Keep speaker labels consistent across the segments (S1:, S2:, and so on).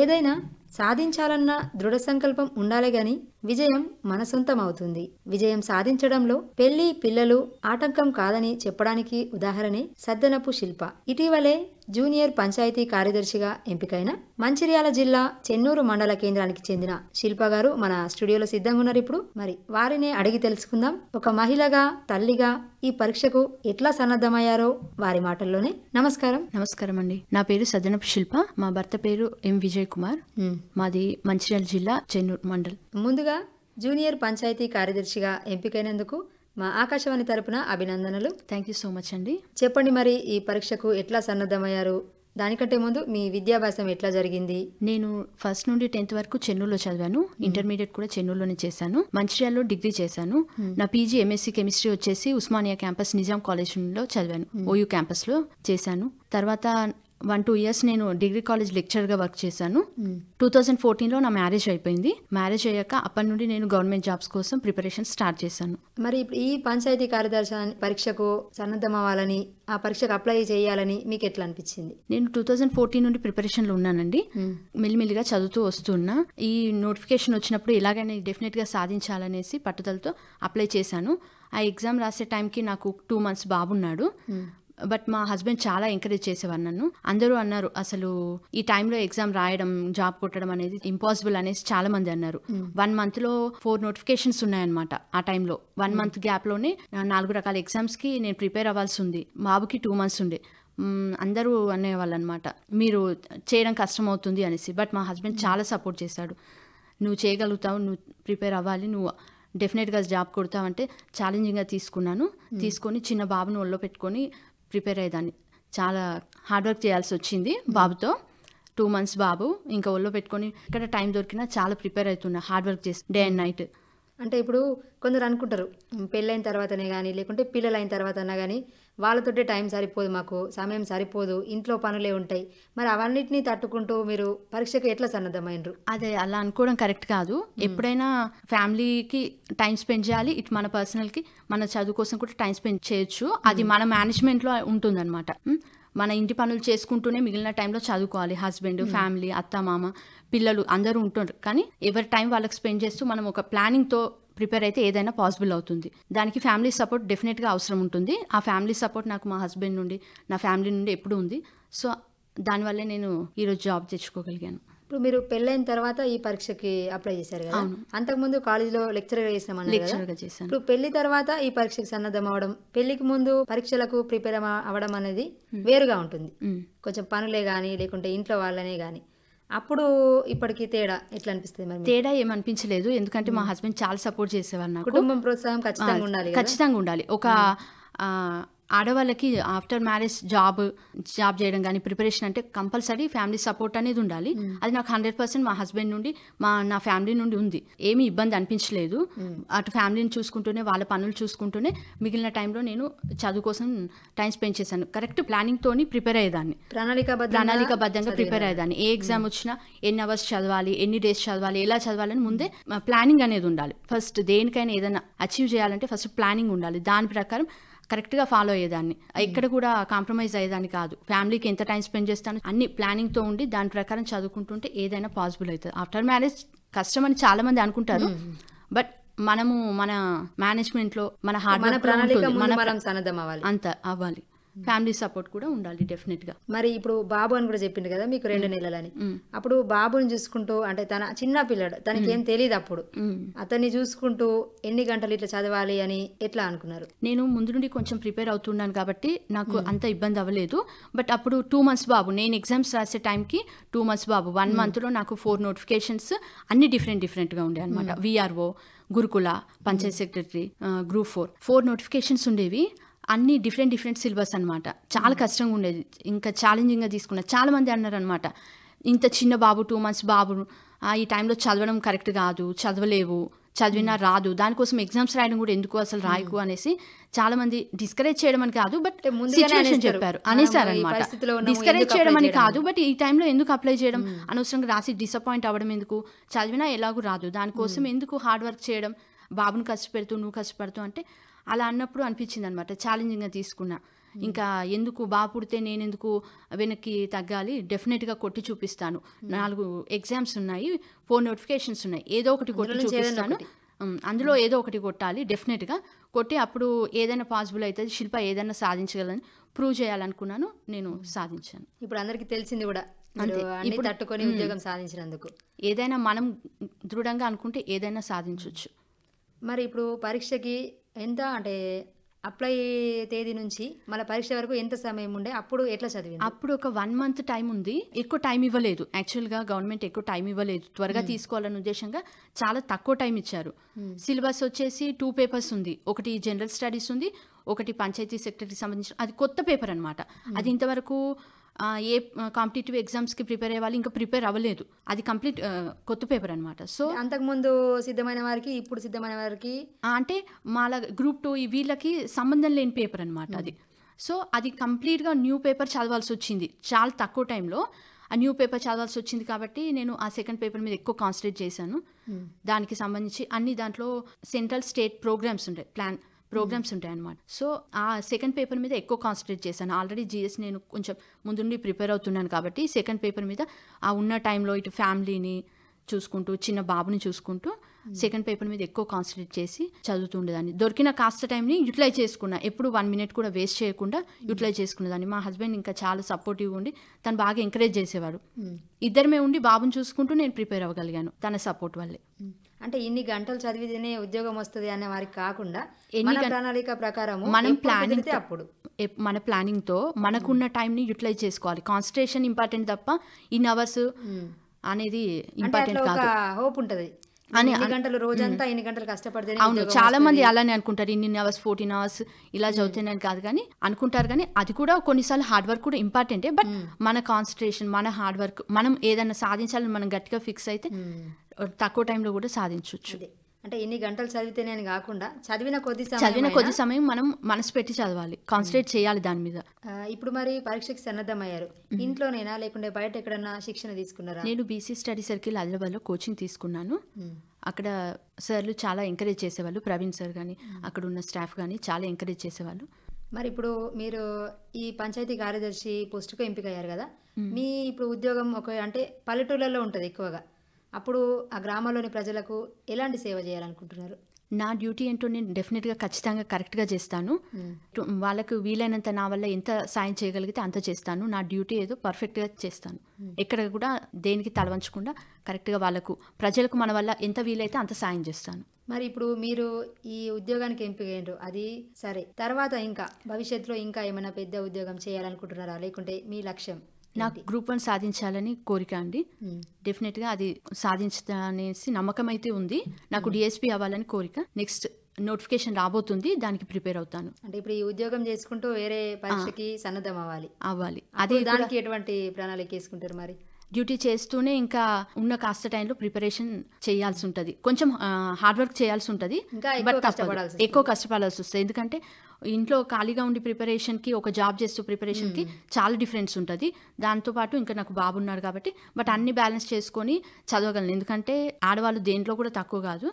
S1: ఏదైనా సాధించాలన్న దృఢ సంకల్పం ఉండాలి కానీ విజయం మన అవుతుంది విజయం సాధించడంలో పెళ్లి పిల్లలు ఆటంకం కాదని చెప్పడానికి ఉదాహరణే సద్దనపు శిల్ప ఇటీవలే జూనియర్ పంచాయతీ కార్యదర్శిగా ఎంపికైన మంచిర్యాల జిల్లా చెన్నూరు మండల కేంద్రానికి చెందిన శిల్ప గారు మన స్టూడియోలో సిద్ధంగా ఉన్నారు ఇప్పుడు మరి వారినే అడిగి తెలుసుకుందాం ఒక మహిళగా తల్లిగా ఈ పరీక్షకు ఎట్లా సన్నద్ధమయ్యారో వారి మాటల్లోనే నమస్కారం నమస్కారం అండి నా పేరు సదనపు శిల్ప మా భర్త
S2: పేరు ఎం విజయ్ కుమార్ మాది మంచిర్యాల జిల్లా చెన్నూరు మండల్
S1: ముందుగా జూనియర్ పంచాయతీ కార్యదర్శిగా ఎంపికైనందుకు మా ఆకాశవాణి తరపున అభినందనలు థ్యాంక్ యూ సో మచ్ అండి చెప్పండి మరి ఈ పరీక్షకు ఎట్లా సన్నద్ధమయ్యారు దానికంటే ముందు మీ విద్యాభ్యాసం ఎట్లా జరిగింది నేను ఫస్ట్ నుండి టెన్త్ వరకు చెన్నూరులో చదివాను ఇంటర్మీడియట్
S2: కూడా చెన్నూరులోనే చేశాను మంచిర్యాలలో డిగ్రీ చేశాను నా పీజీ ఎంఎస్సీ కెమిస్ట్రీ వచ్చేసి ఉస్మానియా క్యాంపస్ నిజాం లో చదివాను ఓయూ క్యాంపస్లో చేశాను తర్వాత వన్ టూ ఇయర్స్ నేను డిగ్రీ కాలేజ్ లెక్చర్గా వర్క్ చేశాను hmm. టూ థౌజండ్ ఫోర్టీన్లో నా మ్యారేజ్ అయిపోయింది మ్యారేజ్ అయ్యాక అప్పటి నుండి నేను గవర్నమెంట్ జాబ్స్ కోసం ప్రిపరేషన్ స్టార్ట్ చేశాను
S1: మరి ఈ పంచాయతీ కార్యదర్శి పరీక్షకు సన్నద్ధం అవ్వాలని ఆ పరీక్షకు అప్లై చేయాలని మీకు ఎట్లా అనిపించింది
S2: నేను టూ థౌజండ్ ఫోర్టీన్ నుండి ప్రిపరేషన్లో ఉన్నానండి hmm. మెల్లిమెల్లిగా చదువుతూ వస్తున్నా ఈ నోటిఫికేషన్ వచ్చినప్పుడు ఇలాగైనా డెఫినెట్గా సాధించాలనేసి పట్టుదలతో అప్లై చేశాను ఆ ఎగ్జామ్ రాసే టైంకి నాకు టూ మంత్స్ బాబున్నాడు hmm. బట్ మా హస్బెండ్ చాలా ఎంకరేజ్ చేసేవారు నన్ను అందరూ అన్నారు అసలు ఈ టైంలో ఎగ్జామ్ రాయడం జాబ్ కొట్టడం అనేది ఇంపాసిబుల్ అనేసి చాలా మంది అన్నారు వన్ మంత్ లో ఫోర్ నోటిఫికేషన్స్ ఉన్నాయన్నమాట ఆ టైంలో వన్ మంత్ గ్యాప్ లోనే నాలుగు రకాల ఎగ్జామ్స్ కి నేను ప్రిపేర్ అవ్వాల్సి ఉంది బాబుకి టూ మంత్స్ ఉండే అందరూ అనేవాళ్ళు అనమాట మీరు చేయడం కష్టం అవుతుంది అనేసి బట్ మా హస్బెండ్ చాలా సపోర్ట్ చేశాడు నువ్వు చేయగలుగుతావు నువ్వు ప్రిపేర్ అవ్వాలి నువ్వు డెఫినెట్గా జాబ్ కొడతావంటే ఛాలెంజింగ్గా తీసుకున్నాను తీసుకొని చిన్న బాబును ఒళ్ళో పెట్టుకొని ప్రిపేర్ అయ్యేదాన్ని చాలా హార్డ్ వర్క్ చేయాల్సి వచ్చింది బాబుతో టూ మంత్స్ బాబు ఇంకా ఒళ్ళో పెట్టుకొని ఇక్కడ టైం దొరికినా చాలా ప్రిపేర్ అవుతున్నా హార్డ్ వర్క్ చేసి డే అండ్ నైట్
S1: అంటే ఇప్పుడు కొందరు అనుకుంటారు పెళ్ళైన తర్వాతనే కానీ లేకుంటే పిల్లలైన అన్నా కానీ వాళ్ళతోటే టైం సరిపోదు మాకు సమయం సరిపోదు ఇంట్లో పనులే ఉంటాయి మరి అవన్నింటినీ తట్టుకుంటూ మీరు పరీక్షకు ఎట్లా సన్నద్ధమైనరు అదే
S2: అలా అనుకోవడం కరెక్ట్ కాదు ఎప్పుడైనా ఫ్యామిలీకి టైం స్పెండ్ చేయాలి ఇటు మన పర్సనల్కి మన చదువు కోసం కూడా టైం స్పెండ్ చేయొచ్చు అది మన మేనేజ్మెంట్లో ఉంటుందన్నమాట మన ఇంటి పనులు చేసుకుంటూనే మిగిలిన టైంలో చదువుకోవాలి హస్బెండ్ ఫ్యామిలీ అత్త మామ పిల్లలు అందరూ ఉంటుంటారు కానీ ఎవరి టైం వాళ్ళకి స్పెండ్ చేస్తూ మనం ఒక ప్లానింగ్తో ప్రిపేర్ అయితే ఏదైనా పాసిబుల్ అవుతుంది దానికి ఫ్యామిలీ సపోర్ట్ డెఫినెట్గా అవసరం ఉంటుంది ఆ ఫ్యామిలీ సపోర్ట్ నాకు మా హస్బెండ్ నుండి నా ఫ్యామిలీ నుండి ఎప్పుడు ఉంది సో దానివల్లే నేను ఈరోజు జాబ్ తెచ్చుకోగలిగాను
S1: ఇప్పుడు మీరు పెళ్ళైన తర్వాత ఈ పరీక్షకి అప్లై చేశారు కదా అంతకుముందు కాలేజీలో లెక్చరర్ చేసామని లెక్చరర్గా చేశాను ఇప్పుడు పెళ్లి తర్వాత ఈ పరీక్షకి సన్నద్ధం అవడం పెళ్లికి ముందు పరీక్షలకు ప్రిపేర్ అవ్వడం అనేది వేరుగా ఉంటుంది కొంచెం పనులే కానీ లేకుంటే ఇంట్లో వాళ్ళనే కానీ అప్పుడు ఇప్పటికీ తేడా ఎట్లా అనిపిస్తుంది మరి తేడా
S2: ఏమనిపించలేదు ఎందుకంటే మా హస్బెండ్ చాలా
S1: సపోర్ట్ చేసేవారు నాకు కుటుంబం ప్రోత్సాహం ఖచ్చితంగా ఉండాలి ఖచ్చితంగా
S2: ఉండాలి ఒక ఆడవాళ్ళకి ఆఫ్టర్ మ్యారేజ్ జాబ్ జాబ్ చేయడం కానీ ప్రిపరేషన్ అంటే కంపల్సరీ ఫ్యామిలీ సపోర్ట్ అనేది ఉండాలి అది నాకు హండ్రెడ్ పర్సెంట్ మా హస్బెండ్ నుండి మా నా ఫ్యామిలీ నుండి ఉంది ఏమీ ఇబ్బంది అనిపించలేదు అటు ఫ్యామిలీని చూసుకుంటూనే వాళ్ళ పనులు చూసుకుంటూనే మిగిలిన టైంలో నేను చదువు కోసం టైం స్పెండ్ చేశాను కరెక్ట్ ప్లానింగ్ తోని ప్రిపేర్ అయ్యేదాన్ని
S1: ప్రణాళిక ప్రణాళికబద్ధంగా ప్రిపేర్ అయ్యేదాన్ని ఏ ఎగ్జామ్
S2: వచ్చినా ఎన్ని అవర్స్ చదవాలి ఎన్ని డేస్ చదవాలి ఎలా చదవాలని ముందే ప్లానింగ్ అనేది ఉండాలి ఫస్ట్ దేనికైనా ఏదైనా అచీవ్ చేయాలంటే ఫస్ట్ ప్లానింగ్ ఉండాలి దాని ప్రకారం కరెక్ట్గా ఫాలో అయ్యేదాన్ని ఎక్కడ కూడా కాంప్రమైజ్ అయ్యేదాన్ని కాదు ఫ్యామిలీకి ఎంత టైం స్పెండ్ చేస్తాను అన్ని ప్లానింగ్తో ఉండి దాని ప్రకారం చదువుకుంటుంటే ఏదైనా పాసిబుల్ అవుతుంది ఆఫ్టర్ మ్యారేజ్ కష్టం అని చాలా మంది అనుకుంటారు బట్ మనము మన మేనేజ్మెంట్లో మన హార్డ్ మన ప్రణాళిక అంత
S1: అవ్వాలి ఫ్యామిలీ hmm. సపోర్ట్ కూడా ఉండాలి డెఫినెట్ గా మరి ఇప్పుడు బాబు అని కూడా చెప్పిండు కదా మీకు రెండు hmm. నెలలని hmm. అప్పుడు బాబుని చూసుకుంటూ అంటే తన చిన్న పిల్లడు తనకి ఏం తెలియదు అప్పుడు అతన్ని చూసుకుంటూ ఎన్ని గంటలు ఇట్లా చదవాలి అని ఎట్లా అనుకున్నారు నేను ముందు నుండి కొంచెం ప్రిపేర్ అవుతున్నాను కాబట్టి
S2: నాకు అంత ఇబ్బంది అవ్వలేదు బట్ అప్పుడు టూ మంత్స్ బాబు నేను ఎగ్జామ్స్ రాసే టైంకి టూ మంత్స్ బాబు వన్ మంత్ లో నాకు ఫోర్ నోటిఫికేషన్స్ అన్ని డిఫరెంట్ డిఫరెంట్గా ఉండే అనమాట VRO Gurukula panchayat secretary group four four notifications ఉండేవి అన్ని డిఫరెంట్ డిఫరెంట్ సిలబస్ అనమాట చాలా కష్టంగా ఉండేది ఇంకా ఛాలెంజింగ్గా తీసుకున్నా అన్నారు అనమాట ఇంత చిన్న బాబు టూ మంత్స్ బాబు ఈ టైంలో చదవడం కరెక్ట్ కాదు చదవలేవు చదివినా రాదు దానికోసం ఎగ్జామ్స్ రాయడం కూడా ఎందుకు అసలు రాయకు అనేసి చాలా మంది డిస్కరేజ్ చేయడం అని కాదు బట్ సిచ్యువేషన్ చెప్పారు అనేసారనమాట డిస్కరేజ్ చేయడం అని కాదు బట్ ఈ టైంలో ఎందుకు అప్లై చేయడం అనవసరంగా రాసి డిసప్పాయింట్ అవ్వడం ఎందుకు చదివినా ఎలాగూ రాదు దానికోసం ఎందుకు హార్డ్ వర్క్ చేయడం బాబును కష్టపెడుతూ నువ్వు కష్టపడుతూ అంటే అలా అన్నప్పుడు అనిపించింది అనమాట ఛాలెంజింగ్గా తీసుకున్నా ఇంకా ఎందుకు బాగా పుడితే నేను ఎందుకు వెనక్కి తగ్గాలి డెఫినెట్గా కొట్టి చూపిస్తాను నాలుగు ఎగ్జామ్స్ ఉన్నాయి ఫోర్ నోటిఫికేషన్స్ ఉన్నాయి ఏదో ఒకటి కొట్టి చూపిస్తాను అందులో ఏదో ఒకటి కొట్టాలి డెఫినెట్గా కొట్టి అప్పుడు ఏదైనా పాసిబుల్ అవుతుంది శిల్ప ఏదైనా సాధించగలని ప్రూవ్ చేయాలనుకున్నాను నేను సాధించాను
S1: ఇప్పుడు అందరికీ తెలిసింది కూడా ఇప్పుడు తట్టుకొని ఉద్యోగం సాధించినందుకు
S2: ఏదైనా మనం దృఢంగా అనుకుంటే ఏదైనా సాధించవచ్చు
S1: మరి ఇప్పుడు పరీక్షకి ఎంత అంటే అప్లై తేదీ నుంచి మళ్ళీ పరీక్ష వరకు ఎంత సమయం ఉండే అప్పుడు ఎట్లా చదివి అప్పుడు ఒక వన్ మంత్ టైం ఉంది ఎక్కువ టైం ఇవ్వలేదు
S2: యాక్చువల్గా గవర్నమెంట్ ఎక్కువ టైం ఇవ్వలేదు త్వరగా hmm. తీసుకోవాలనే ఉద్దేశంగా చాలా తక్కువ టైం ఇచ్చారు సిలబస్ hmm. వచ్చేసి టూ పేపర్స్ ఉంది ఒకటి జనరల్ స్టడీస్ ఉంది ఒకటి పంచాయతీ సెక్రటరీకి సంబంధించిన అది కొత్త పేపర్ అనమాట hmm. అది ఇంతవరకు ఏ కాంపిటేటివ్ ఎగ్జామ్స్కి ప్రిపేర్ అయ్యే వాళ్ళు ఇంకా ప్రిపేర్ అవ్వలేదు అది కంప్లీట్ కొత్త పేపర్ అనమాట
S1: సో అంతకుముందు సిద్ధమైన వారికి ఇప్పుడు సిద్ధమైన వారికి
S2: అంటే మాల గ్రూప్ టూ వీళ్ళకి సంబంధం లేని పేపర్ అనమాట hmm. అది సో అది కంప్లీట్గా న్యూ పేపర్ చదవాల్సి వచ్చింది చాలా తక్కువ టైంలో ఆ న్యూ పేపర్ చదవాల్సి వచ్చింది కాబట్టి నేను ఆ సెకండ్ పేపర్ మీద ఎక్కువ కాన్సన్ట్రేట్ చేశాను hmm. దానికి సంబంధించి అన్ని దాంట్లో సెంట్రల్ స్టేట్ ప్రోగ్రామ్స్ ఉంటాయి ప్లాన్ ప్రోగ్రామ్స్ ఉంటాయి అనమాట సో ఆ సెకండ్ పేపర్ మీద ఎక్కువ కాన్సన్ట్రేట్ చేశాను ఆల్రెడీ జీఎస్ నేను కొంచెం ముందుండి ప్రిపేర్ అవుతున్నాను కాబట్టి సెకండ్ పేపర్ మీద ఆ ఉన్న టైంలో ఇటు ఫ్యామిలీని చూసుకుంటూ చిన్న బాబుని చూసుకుంటూ సెకండ్ పేపర్ మీద ఎక్కువ కాన్సన్ట్రేట్ చేసి చదువుతుండేదాన్ని దొరికిన కాస్త టైంని యూటిలైజ్ చేసుకున్నా ఎప్పుడు వన్ మినిట్ కూడా వేస్ట్ చేయకుండా యూటిలైజ్ చేసుకునేదాన్ని మా హస్బెండ్ ఇంకా చాలా సపోర్టివ్గా ఉండి తను బాగా ఎంకరేజ్ చేసేవాడు ఇద్దరమే ఉండి బాబుని చూసుకుంటూ నేను ప్రిపేర్ అవ్వగలిగాను తన సపోర్ట్ వల్లే
S1: అంటే ఇన్ని గంటలు చదివితేనే ఉద్యోగం వస్తుంది అనే వారికి కాకుండా ఎన్ని ప్రణాళిక ప్రకారం మనం ప్లానింగ్ అప్పుడు
S2: మన ప్లానింగ్తో మనకున్న టైంని యూటిలైజ్ చేసుకోవాలి కాన్సన్ట్రేషన్ ఇంపార్టెంట్ తప్ప ఇన్ అవర్స్ అనేది ఇంపార్టెంట్ కాదు హోప్ ఉంటుంది అని గంటలు రోజంతా
S1: ఎన్ని గంటలు కష్టపడితే అవును చాలా మంది అలానే
S2: అనుకుంటారు ఇన్ని అవర్స్ ఫోర్టీన్ అవర్స్ ఇలా చదువుతున్నాను కాదు కానీ అనుకుంటారు కానీ అది కూడా కొన్నిసార్లు హార్డ్ వర్క్ కూడా ఇంపార్టెంటే బట్ మన కాన్సన్ట్రేషన్ మన హార్డ్ వర్క్ మనం ఏదైనా సాధించాలని మనం గట్టిగా ఫిక్స్ అయితే తక్కువ టైంలో కూడా సాధించవచ్చు
S1: అంటే ఎన్ని గంటలు చదివితేనే అని కాకుండా చదివిన కొద్ది చదివిన కొద్ది
S2: సమయం మనం మనసు పెట్టి చదవాలి కాన్సన్ట్రేట్ చేయాలి దాని మీద
S1: ఇప్పుడు మరి పరీక్షకి సన్నద్ధమయ్యారు ఇంట్లోనేనా లేకుంటే బయట ఎక్కడన్నా శిక్షణ తీసుకున్నారా నేను
S2: బీసీ స్టడీ సర్కిల్ హైదరాబాద్లో కోచింగ్ తీసుకున్నాను అక్కడ సార్లు చాలా ఎంకరేజ్ చేసేవాళ్ళు ప్రవీణ్ సార్ కానీ అక్కడ ఉన్న స్టాఫ్ కానీ చాలా ఎంకరేజ్ చేసేవాళ్ళు
S1: మరి ఇప్పుడు మీరు ఈ పంచాయతీ కార్యదర్శి పోస్టుకు ఎంపిక అయ్యారు కదా మీ ఇప్పుడు ఉద్యోగం ఒక అంటే పల్లెటూళ్ళలో ఉంటుంది ఎక్కువగా అప్పుడు ఆ గ్రామంలోని ప్రజలకు ఎలాంటి సేవ చేయాలనుకుంటున్నారు
S2: నా డ్యూటీ ఏంటో నేను డెఫినెట్గా ఖచ్చితంగా కరెక్ట్గా చేస్తాను వాళ్ళకు వీలైనంత నా వల్ల ఎంత సాయం చేయగలిగితే అంత చేస్తాను నా డ్యూటీ ఏదో పర్ఫెక్ట్గా చేస్తాను ఎక్కడ కూడా దేనికి తలవంచకుండా కరెక్ట్గా వాళ్ళకు ప్రజలకు మన వల్ల ఎంత వీలైతే అంత సాయం చేస్తాను
S1: మరి ఇప్పుడు మీరు ఈ ఉద్యోగానికి ఎంపికయ్యారు అది సరే తర్వాత ఇంకా భవిష్యత్తులో ఇంకా ఏమైనా పెద్ద ఉద్యోగం చేయాలనుకుంటున్నారా లేకుంటే మీ లక్ష్యం
S2: నాకు గ్రూప్ వన్ సాధించాలని కోరిక అండి డెఫినెట్ hmm. గా అది సాధించనేసి నమ్మకం అయితే ఉంది నాకు డిఎస్పీ hmm. అవ్వాలని కోరిక నెక్స్ట్ నోటిఫికేషన్ రాబోతుంది దానికి ప్రిపేర్ అవుతాను
S1: అంటే ఇప్పుడు ఈ ఉద్యోగం చేసుకుంటూ వేరే పరీక్షకి సన్నద్ధం అవ్వాలి
S2: అవ్వాలి అదే దానికి
S1: ఎటువంటి ప్రణాళిక వేసుకుంటారు మరి
S2: డ్యూటీ చేస్తూనే ఇంకా ఉన్న కాస్త టైంలో ప్రిపరేషన్ చేయాల్సి ఉంటుంది కొంచెం హార్డ్ వర్క్ చేయాల్సి ఉంటుంది ఎక్కువ కష్టపడాల్సి వస్తుంది ఎందుకంటే ఇంట్లో ఖాళీగా ఉండి ప్రిపరేషన్కి ఒక జాబ్ చేస్తూ ప్రిపరేషన్కి చాలా డిఫరెన్స్ ఉంటుంది దాంతోపాటు ఇంకా నాకు బాబు ఉన్నాడు కాబట్టి బట్ అన్ని బ్యాలెన్స్ చేసుకొని చదవగలను ఎందుకంటే ఆడవాళ్ళు దేంట్లో కూడా తక్కువ కాదు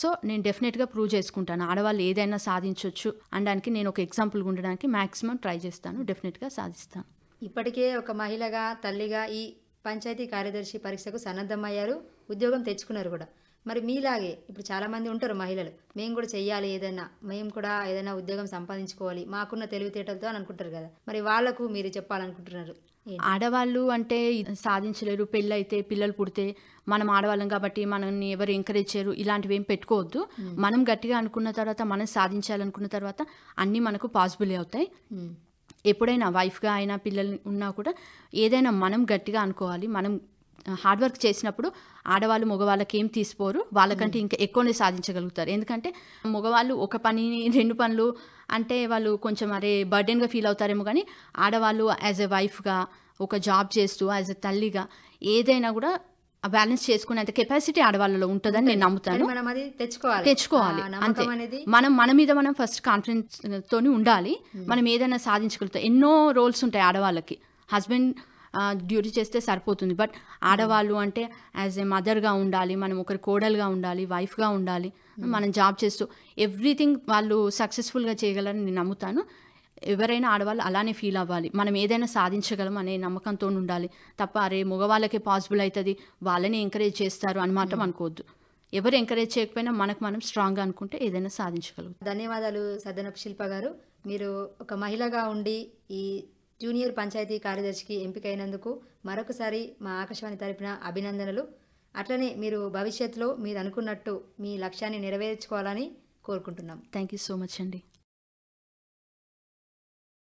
S2: సో నేను డెఫినెట్గా ప్రూవ్ చేసుకుంటాను ఆడవాళ్ళు ఏదైనా సాధించవచ్చు అనడానికి నేను ఒక ఎగ్జాంపుల్గా ఉండడానికి మ్యాక్సిమం ట్రై చేస్తాను డెఫినెట్గా సాధిస్తాను
S1: ఇప్పటికే ఒక మహిళగా తల్లిగా ఈ పంచాయతీ కార్యదర్శి పరీక్షకు సన్నద్ధమయ్యారు ఉద్యోగం తెచ్చుకున్నారు కూడా మరి మీలాగే ఇప్పుడు చాలామంది ఉంటారు మహిళలు మేము కూడా చెయ్యాలి ఏదైనా మేము కూడా ఏదైనా ఉద్యోగం సంపాదించుకోవాలి మాకున్న తెలివితేటలతో అని అనుకుంటారు కదా మరి వాళ్ళకు మీరు చెప్పాలనుకుంటున్నారు
S2: ఆడవాళ్ళు అంటే సాధించలేరు పెళ్ళైతే పిల్లలు పుడితే మనం ఆడవాళ్ళం కాబట్టి మనల్ని ఎవరు ఎంకరేజ్ చేయరు ఇలాంటివి ఏం పెట్టుకోవద్దు మనం గట్టిగా అనుకున్న తర్వాత మనం సాధించాలనుకున్న తర్వాత అన్నీ మనకు పాసిబుల్ అవుతాయి ఎప్పుడైనా వైఫ్గా అయినా పిల్లల్ని ఉన్నా కూడా ఏదైనా మనం గట్టిగా అనుకోవాలి మనం హార్డ్ వర్క్ చేసినప్పుడు ఆడవాళ్ళు మగవాళ్ళకి ఏం తీసిపోరు వాళ్ళకంటే hmm. ఇంకా ఎక్కువనే సాధించగలుగుతారు ఎందుకంటే మగవాళ్ళు ఒక పని రెండు పనులు అంటే వాళ్ళు కొంచెం అరే బర్డెన్గా ఫీల్ అవుతారేమో కానీ ఆడవాళ్ళు యాజ్ ఎ వైఫ్గా ఒక జాబ్ చేస్తూ యాజ్ ఎ తల్లిగా ఏదైనా కూడా బ్యాలెన్స్ చేసుకునేంత కెపాసిటీ ఆడవాళ్ళలో ఉంటుందని నేను నమ్ముతాను
S1: తెచ్చుకోవాలి తెచ్చుకోవాలి అంతే మనం
S2: మన మీద మనం ఫస్ట్ కాన్ఫిడెన్స్ తోని ఉండాలి hmm. మనం ఏదైనా సాధించగలుగుతాం ఎన్నో రోల్స్ ఉంటాయి ఆడవాళ్ళకి హస్బెండ్ డ్యూటీ చేస్తే సరిపోతుంది బట్ ఆడవాళ్ళు అంటే యాజ్ ఏ మదర్గా ఉండాలి మనం ఒకరి కోడలుగా ఉండాలి వైఫ్గా ఉండాలి hmm. మనం జాబ్ చేస్తూ ఎవ్రీథింగ్ వాళ్ళు సక్సెస్ఫుల్గా చేయగలని నేను నమ్ముతాను ఎవరైనా ఆడవాళ్ళు అలానే ఫీల్ అవ్వాలి మనం ఏదైనా సాధించగలం అనే నమ్మకంతో ఉండాలి తప్ప అరే మగవాళ్ళకే పాసిబుల్ అవుతుంది వాళ్ళని ఎంకరేజ్ చేస్తారు అని మాత్రం hmm. అనుకోవద్దు ఎవరు ఎంకరేజ్ చేయకపోయినా మనకు మనం స్ట్రాంగ్గా అనుకుంటే ఏదైనా సాధించగలం
S1: ధన్యవాదాలు సదనపు శిల్ప గారు మీరు ఒక మహిళగా ఉండి ఈ జూనియర్ పంచాయతీ కార్యదర్శికి ఎంపికైనందుకు మరొకసారి మా ఆకాశవాణి తరపున అభినందనలు అట్లనే మీరు భవిష్యత్తులో మీరు అనుకున్నట్టు మీ లక్ష్యాన్ని నెరవేర్చుకోవాలని కోరుకుంటున్నాం థ్యాంక్ యూ సో మచ్ అండి